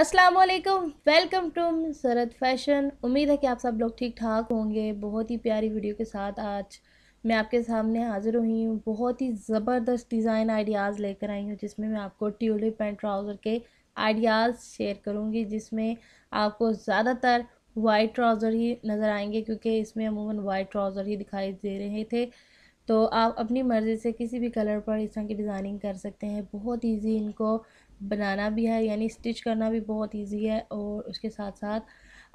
अस्सलाम वालेकुम welcome to सरत फैशन उम्मीद है कि आप सब लोग ठीक ठाक होंगे बहुत ही प्यारी वीडियो के साथ आज मैं आपके सामने हाज़िर हुई हूँ बहुत ही ज़बरदस्त डिज़ाइन आइडियाज़ लेकर आई हूँ जिसमें मैं आपको ट्यूलिप पैंट ट्राउज़र के आइडियाज़ शेयर करूँगी जिसमें आपको ज़्यादातर वाइट ट्राउज़र ही नज़र आएंगे क्योंकि इसमें अमूमन वाइट ट्राउज़र ही दिखाई दे रहे थे तो आप अपनी मर्ज़ी से किसी भी कलर पर इस तरह की डिज़ाइनिंग कर सकते हैं बहुत ईजी इनको बनाना भी है यानी स्टिच करना भी बहुत ईजी है और उसके साथ साथ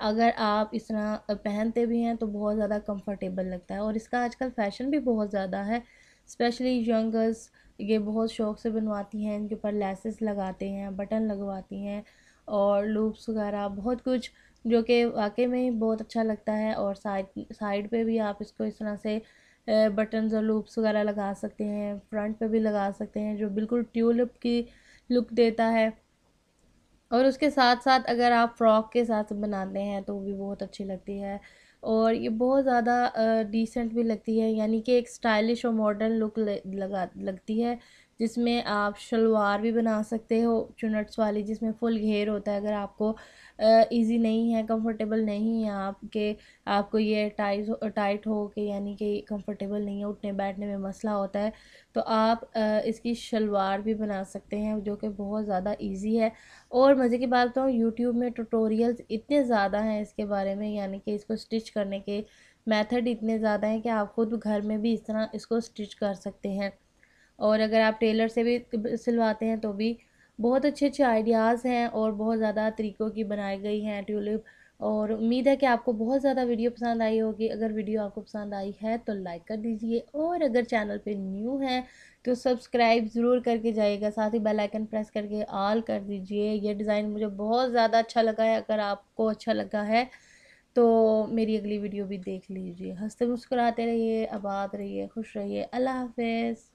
अगर आप इस तरह पहनते भी हैं तो बहुत ज़्यादा कंफर्टेबल लगता है और इसका आजकल फ़ैशन भी बहुत ज़्यादा है स्पेशली यंग गर्ल्स ये बहुत शौक से बनवाती हैं इनके ऊपर लेसेस लगाते हैं बटन लगवाती हैं और लूप्स वगैरह बहुत कुछ जो कि वाकई में ही बहुत अच्छा लगता है और साइड साइड पर भी आप इसको इस तरह से बटन्स और लूप्स वगैरह लगा सकते हैं फ्रंट पे भी लगा सकते हैं जो बिल्कुल ट्यूलिप की लुक देता है और उसके साथ साथ अगर आप फ्रॉक के साथ बनाते हैं तो भी बहुत अच्छी लगती है और ये बहुत ज़्यादा डिसेंट भी लगती है यानी कि एक स्टाइलिश और मॉडर्न लुक लगा लगती है जिसमें आप शलवार भी बना सकते हो चुनट्स वाली जिसमें फुल घेर होता है अगर आपको इजी नहीं है कंफर्टेबल नहीं है आपके आपको ये टाइट टाइट हो के यानी कि कंफर्टेबल नहीं है उठने बैठने में मसला होता है तो आप इसकी शलवार भी बना सकते हैं जो कि बहुत ज़्यादा इजी है और मज़े की बात बताऊँ यूट्यूब में ट्यूटोरियल्स इतने ज़्यादा हैं इसके बारे में यानी कि इसको स्टिच करने के मैथड इतने ज़्यादा हैं कि आप ख़ुद घर में भी इस तरह इसको स्टिच कर सकते हैं और अगर आप टेलर से भी सिलवाते हैं तो भी बहुत अच्छे अच्छे आइडियाज़ हैं और बहुत ज़्यादा तरीक़ों की बनाई गई हैं ट्यूलिप और उम्मीद है कि आपको बहुत ज़्यादा वीडियो पसंद आई होगी अगर वीडियो आपको पसंद आई है तो लाइक कर दीजिए और अगर चैनल पे न्यू है तो सब्सक्राइब ज़रूर करके जाइएगा साथ ही बेल आइकन प्रेस करके ऑल कर दीजिए ये डिज़ाइन मुझे बहुत ज़्यादा अच्छा लगा है अगर आपको अच्छा लगा है तो मेरी अगली वीडियो भी देख लीजिए हंसते मुस्कुराते रहिए आबाद रहिए खुश रहिए अल्लाह हाफिज़